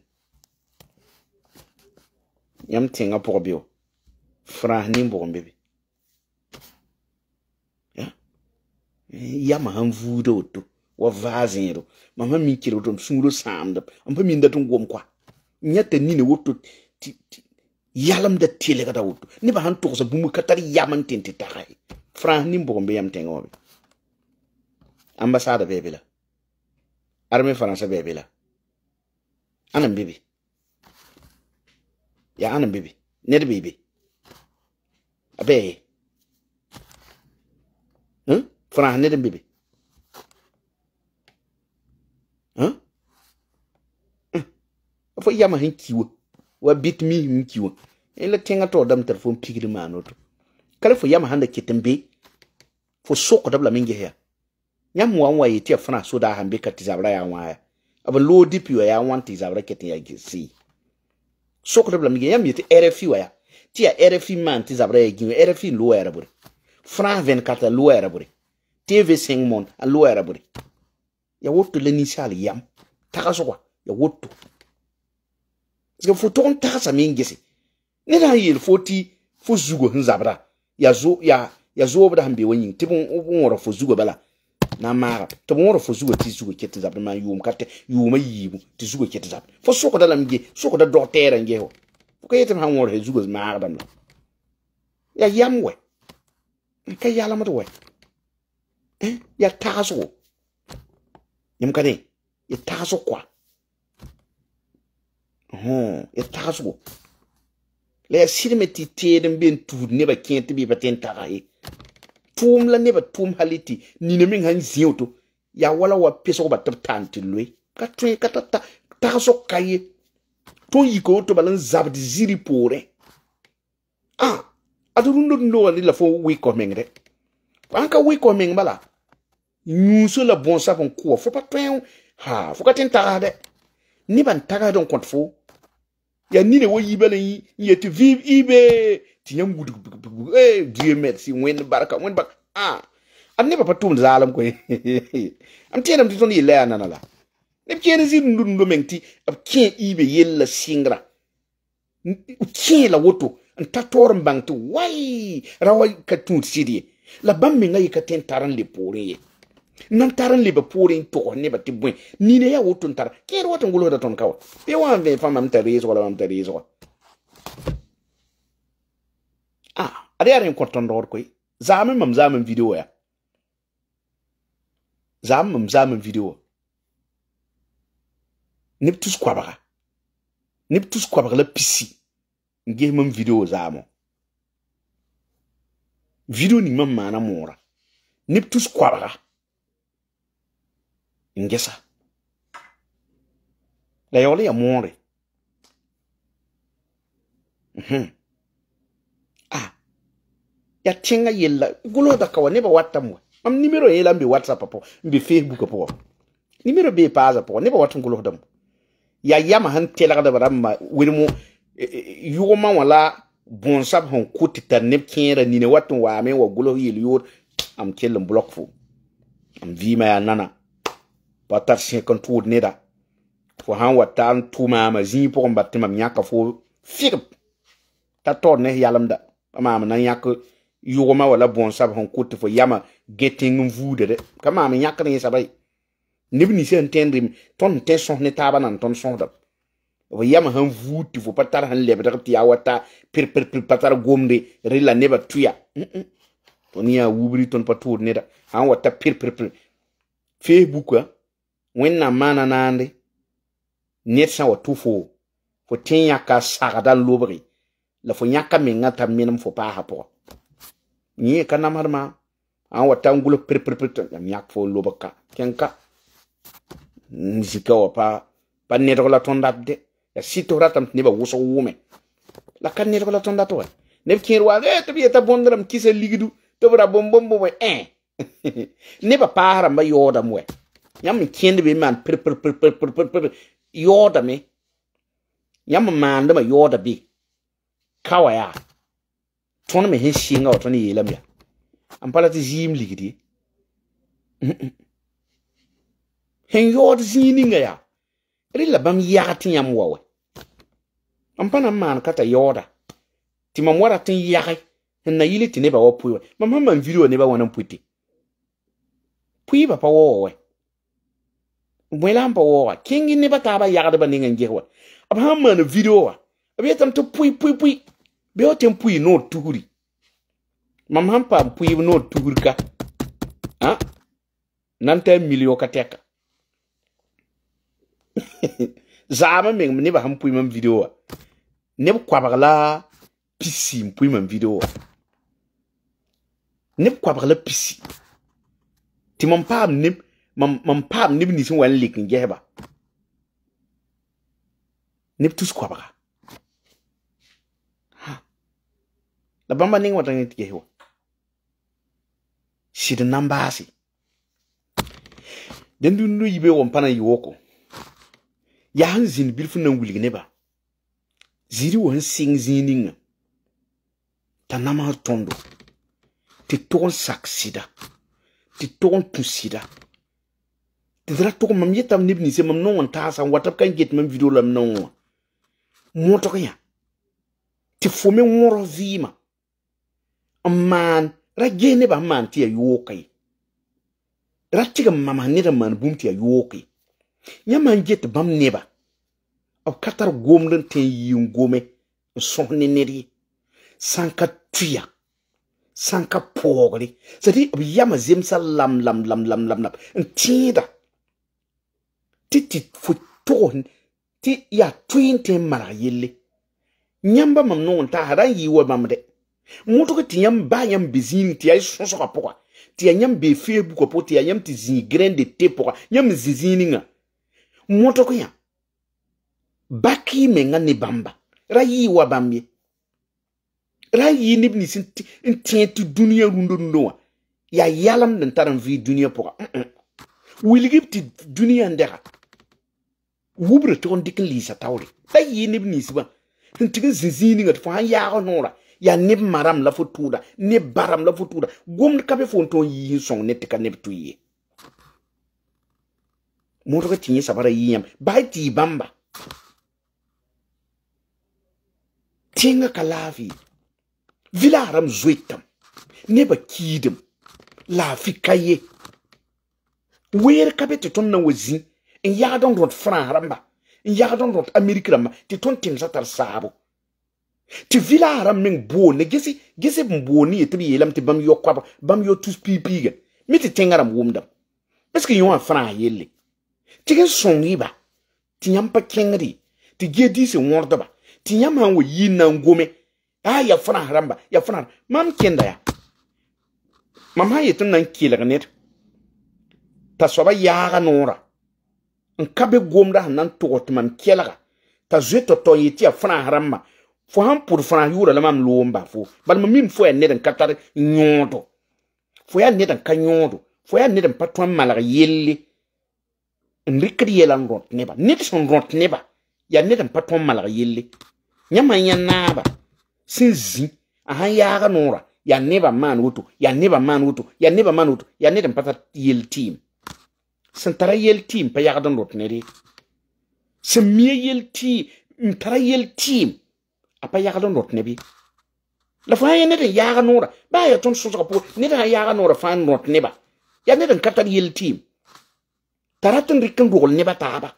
yãmb tẽngã pʋgã bɩ fãas nin bʋgum bɩ bɩ yama sãn vuuda woto wa vaa zẽedo mam sãn mi kɩr woto m sũuro sãamdb m pa min dat n gom koa n yã t'a nina woto yalemda telgda woto nebã sãn tʋgsa bũmb ka tar yam n tẽn tɩ taga fãas nin bʋgum bɩ yãmb tẽngã wã bɩ ambasaada bɛɛ be la armée français bɛɛ bɛ la anan bɛ bi ya anan bɛ bi ne de bɛ bi a bɛɛ ye hmm? france ne de bɛ bi hmm? hmm. Eh. fo yama hin kiwo wa bit mi hin kiwo ila tenga to dam telefon pigri ma noto kala fo yama handa kitembe fo soko dabla mingi her ya wan wa yiti fana so da hambe ka tizabra ya wa aba lo dp wa ya wan tizabra ke ya gisi so ko problem yam yiti rfi wa ya ti ya rfi tizabra ya gin rfi lo ya rabure fana 24 lo ya rabure tv 5 mon a lo ya rabure ya wotu le yam taka ya wotu ska fo ton taka sa ne da zugo hin zabra ya zo ya ya zo bada hambe wanyin tibun wora zugo bala Nan marap. Tè moun rò fò zù wè ti zù wè kè tè zàp. Nè man yò mkate yò mè yì wè ti zù wè kè tè zàp. Fò sò kò dè lè mge. Sò kò dè dò tè rè nge yò. Fò kè yè tè mwen rò fò zù wè marap nan wè. Yè yè mwen wè. Mwen kè yè lè mwen wè. Yè tas wè. Yè mwen kè dè yè tas wè kwa. Yè tas wè. Lè yè silme ti tè dè mwen tùd. Yè mwen kè yè tè mwen tùd. Foum la nebe foum haleti, ni nemeng hangi ziyo tou. Ya wala wap peso wabat tep tante lwe. Katwen, katata, takasok kaye. Tou yiko, tou balan zabdi ziri pou re. Ah, atou nou nou nou ane la fou wikou menge de. Anka wikou menge bala, yon sou la bon sa von kou, fwa patwen, ha, fwa katen ta ade. Neban ta ade an kont fou. Ya nile woy ibe le yi, yi ete vib ibe. ti yam gud eh dieu merci wen barka wen barka ah am ne papa tum zalam ko am ti ton yele anana la ne tiene zin ndun do mengti ab kien ibe yella singra kien la woto an tator mbangti wai rawa ka sidi la bam me ngai ka taran le pore nan taran le ba pore to ne ba tibwe ni ne ya woto tar kier woto ngulo da ton kawa pe wa ve fam am yeso wala am yeso A, ah, ade a re yon kontan dor kwe. Zaman mam zaman videyo ya. Zaman mam zaman videyo. Neptus kwa baga. Neptus kwa baga le pisi. Nge mwen videyo zaman. Videyo ni mwen man amon. Neptus kwa baga. Nge sa. La yo le yon moun re. Hmm. ya tẽngã yella gʋlsda ka wa nebã wat tame wa mam nimero yeela n be whatsapp pʋgẽ n be facebookã pʋgẽ nimero bee paasã pʋgẽ nebã wat n gʋlsdame ya yama sẽn telgdba rãmbã wilmo e, e, yʋgmã wã la bõonsab sẽn kʋ tɩ tar neb kẽera nina wat n waame wa gʋls yel yor am kell n blok fo am vɩɩmã yaa nana pa tar sẽk n ne neda fo sãn wa tar n tʋ maama zĩig pʋgẽ bat tɩ mam yãka fo fɩgb t'a taood ne yãlemda pa maam na n yãk yʋgma wala bõosab sẽn kʋt fo yama ge tẽng n vuuda de ka maam yãkd yẽsaba ye neb ninsã n tẽendrem tõnd n tẽ sõs ne taabã na n tõnd sõsda fo yama sãn vuud tɩ fo pa tar sẽn lebdg tɩ yaa wa ta pirpirpir pa tar gomde rẽ la nebã tuya tõnd yaa wubri tõnd pa tʋʋd neda sãn wa ta pirpirpir facebooka wẽnnaam maana naande ned sã wa tʋ fo fo tẽ yãka sagda n lobge la fo yãka menga t'a menem fo paasa pʋgã nye ka namar ma an wata ngul pir pir pir tan yak fo lo baka kenka nzika wa pa pa ne to la tonda de ya sito ratam ne ba wuso wume la kan ne to la tonda to ne kin wa e to bi ta bondram kise ligdu to bra bom bom bom eh *laughs* ne ba para ma yoda mwe yam kin be man pir pir pir pir pir pir yoda me yam man da ma yoda bi kawaya tõnd me sẽn sɩɩnga wa tõnd yeelame ya n pa la tɩ zɩɩm ligd ye sẽn yaood zĩig ninga yaa rẽ la bãmb yag tɩ yãmb wa wɛ n pa na n maan ka t'a yaooda tɩ mam wa ra tɩ n yage n na yɩl tɩ nebã wa pʋɩ wɛ mam sãn mam video nebã wãn n pʋɩ tɩ pʋɩɩbã pa waoo wɛ bõela pa waoo wa kẽng nebã taabã yagdbã ning n ges wa b sãn maan video wa b yetame tɩ pʋɩ pʋɩ pʋɩ Beyo ten mpouye nou tou gouri. Mam an pa mpouye nou tou gouri ka. Ha? Nan ten milio ka teka. *laughs* Zaman men, mnipa an mpouye mwen videowa. Nip kwa bagala PC mpouye mwen videowa. Nip kwa bagala PC. Ti mam pa mnip mam pa mnip nisou an lek ngeye ba. Nip tou kwa bagala. Na bamba neng wata nge tige yon. Sidon namba ase. Dende yon nou yibe wampana yi woko. Yahan zin bil foun nan wili gineba. Ziri wansin zin nge. Tan nama an tondo. Te tokon sak sida. Te tokon tusida. Te zera tokon mamye tam neb nise mam nan wanta asa. Wata pka nge get mam video lam nan wana. Mwantok nye. Te fome wangon rovi ima. man rage ne ba man yoke ra tiga mama ne da man bum tia yoke nya man jet bam ne ba o katar gomden te yin gome ne ri sanka tia sanka pogri sadi ob yama zemsa lam lam lam lam lam lam ntida titi futon ti ya twin te mara yelle nyamba mam non ta haran yiwa mam de Mwotoko ti yam ba yam bezini ti a yi soso ka poka. Ti a yam befe bukwa pou ti a yam ti zinigren de te poka. Yam zizini nga. Mwotoko ya. Baki mengan ne bamba. Rayi wabamye. Rayi yinib nisinti. Ntinti dunya rundo ndowa. Ya yalam dantaran vi dunya poka. Mm, mm. Wiligip ti dunya ndera. Wubre tiko ndikin li sa taori. Rayi yinib nisiban. Ntikin zizini nga tifo an yako nora. Ya neb maram lafotouda, neb baram lafotouda. Gwom di kabe fon ton yi yi son nete ka neb touye. Mwotok e ti nye sabara yi yam. Bayi ti yi bamba. Ti nga ka lafi. Vila aram zwetam. Neb ki idem. Lafi kaye. Were kabe te ton na wazi. En yadon don fran ramba. En yadon don Amerike ramba. Te ton ten zatar sabo. ti vila haram min boone ne gisi n boone ye tɩ b yeelame tɩ bãmb yɔ-koab bãmb yɔ-tus piipiigã mi tɩ tẽngã rãmb wʋmdam piski yẽ wã fãrã a yelle tɩg n sõng ba tɩ yãmb pa kẽngd ye tɩ gee diise wõrdba tɩ yãmb sãn wa yi na gome a ya haram rãmba ya fãrãs mam kẽnda yaa mam sãn yetɩ n na n kelg ned t'a soaba yaaga noora n ka be gomda sẽn na n togs tɩ mam kelga t'a zoe tɔ-tɔ n yetɩ yaa haram ma. fo sãn pʋd fãa yʋʋra la mam loomba fo bala mam mim fo yaa ned n ka tar yõodo fo yaa ned n ka yõodo fo yaa ned n pa tõe n malg yelle n rɩkd yɛla n rõt neba ned sẽn rõt neba yaa ned n pa tõe n malg yelle yã man yã naaba sẽn zĩ a sãn yaag noora yaa neba maan woto yaa neba maan woto yaa neba maan woto yaa ned n pa tar yell tɩɩm sẽn tara yell tɩɩm pa yagd n rõt ned sẽn mia yell tɩɩm n tara yel tɩɩm apa yagl n rot la fãa yã ned n yaaga ba ya ton tõnd sõsga pʋgẽ ned sã yaaga noora fãa n rõt neba yaa ned yel Tim. t'a rat n neba taaba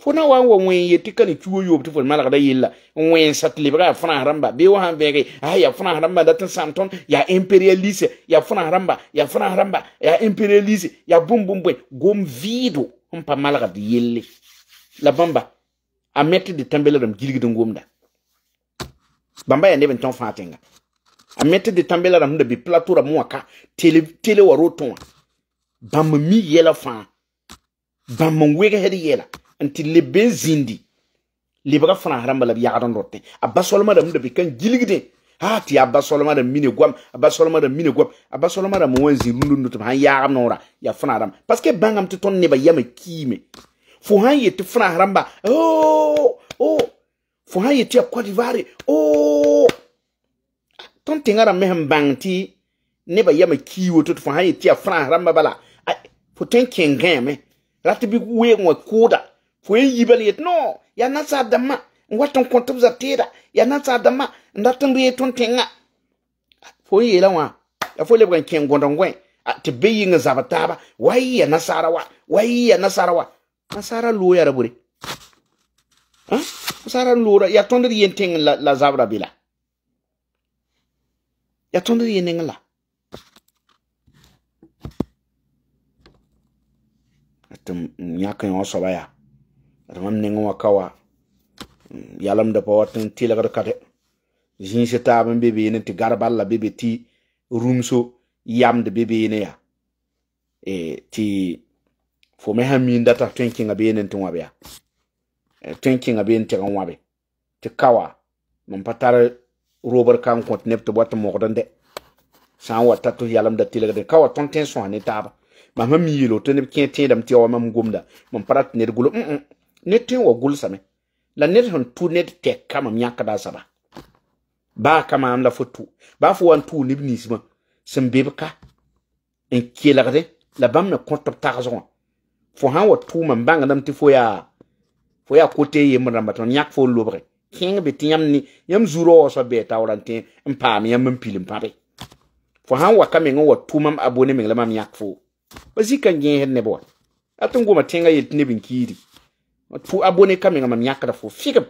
fona wa n wa wẽn ye tɩ ne kiwo yoob tɩ fo yella Wen sat libra lebga ramba. fãas rãmba bee wã sãn vẽege a yaa fãas rãmba samton ya imperialise ya fãas ramba, ya fãas ya yaa imperialise yaa bũmb bũmb bõe gom vido n pa malgd yelle la bamba. a mettre de d tãmbelgdame gilgd gomda Bamba ya nebe nton fante nga. Ame te de tambe la dam ndabi platoura mwaka. Tele waroton. Bamba mi ye la fante. Bamba mwega he di ye la. An te lebe zindi. Lebe ka fana haramba la bi ya adan roten. Aba solma dam ndabi kan giligden. Ate ya aba solma dam mine gwap. Aba solma dam mine gwap. Aba solma dam mwen ziloun nou tupan. Ya fana haramba. Paske banga mte ton nebe yame ki me. Fou an ye te fana haramba. Oh! oh. fo ha ye a Côte d'Ivoire oh ton tingara mehem banti ne ba yama kiwo to fo ha e yeti a France ramba bala fo ten me rat bi we ngwa koda fo e yibel yet no ya sa dama ton kontu za tera ya sa dama ndatan riye ton tinga fo yela wa ya fo lebgan kengondo ngwe te beyi nga zabataba wai ya nasara wa wai ya nasara wa nasara loya rabure sara lura ya tonde di yenteng la, la zabra bila ya tonde di yenteng la atum nyaka yon soba ya atumam nengu wakawa yalam da pa watin lagar kate Jini se taban bebe yene ti garbal la bebe ti rumso yam de bebe yene ya e ti fo mehamin data twenkinga be ne tin ya. twenking a bin tegan wabe ti kawa man patar robar kan ne kontinep ti bwata mokdan de san wa tatu yalam da tilag de kawa ton ten son ne taba ma mam yilo to ne kien tin dam ti wa mam gumda man parat ne gulu mm, mm. ne tin wa gul same la ne ton tu ne te kama myaka da saba ba kama am la futu ba fu wan tu libni sima sem bebka en kielagde la bam me kontop tagazon fo han wa tu man bangam ti fo ya fo ya kote yem rãmba tõnd yãk fo lobre king be tiyam ni yam zuro wa soa bɛɛ taoorã tɩ n paam yãmb n pil fo han waka meng n wa tʋmam a bone meng mam yãk fo bazi kan gen hen wa a tɩ goma tenga yit ne bin kiri kiiri tʋ a bone ka meng mam fo fɩgb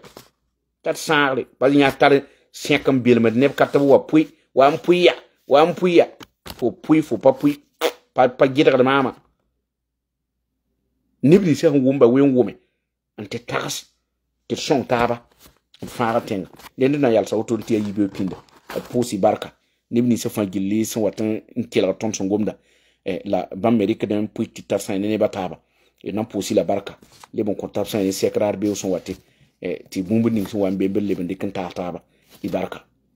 tat sãagre bazi yã tar sẽk n belmd neb ka tɩ wa pʋɩ wa n pʋɩ ya wa n pʋɩ ya fo pui fo pa pui pa gɩdgd maama neb ninsã sẽn wʋmba wen wume n tɩ tags tɩ d sõng taaba d fãaga tẽnga dẽnd na yalsa woto tɩ ya yibe pinda d pʋʋsy barka neb ninsã fãa gilli sẽn wat n kelg tõnd sẽn gomda la bãmb me rɩkdẽ n pʋɩ tɩ tar sã ne nebã taaba d na n pʋʋsy la barka leb n kõ tab sã ne sɛkraar beoog sẽn wa tɩ tɩ eh, bũmb ning sẽn wa n bembr leb n dɩk n taag taaba y barka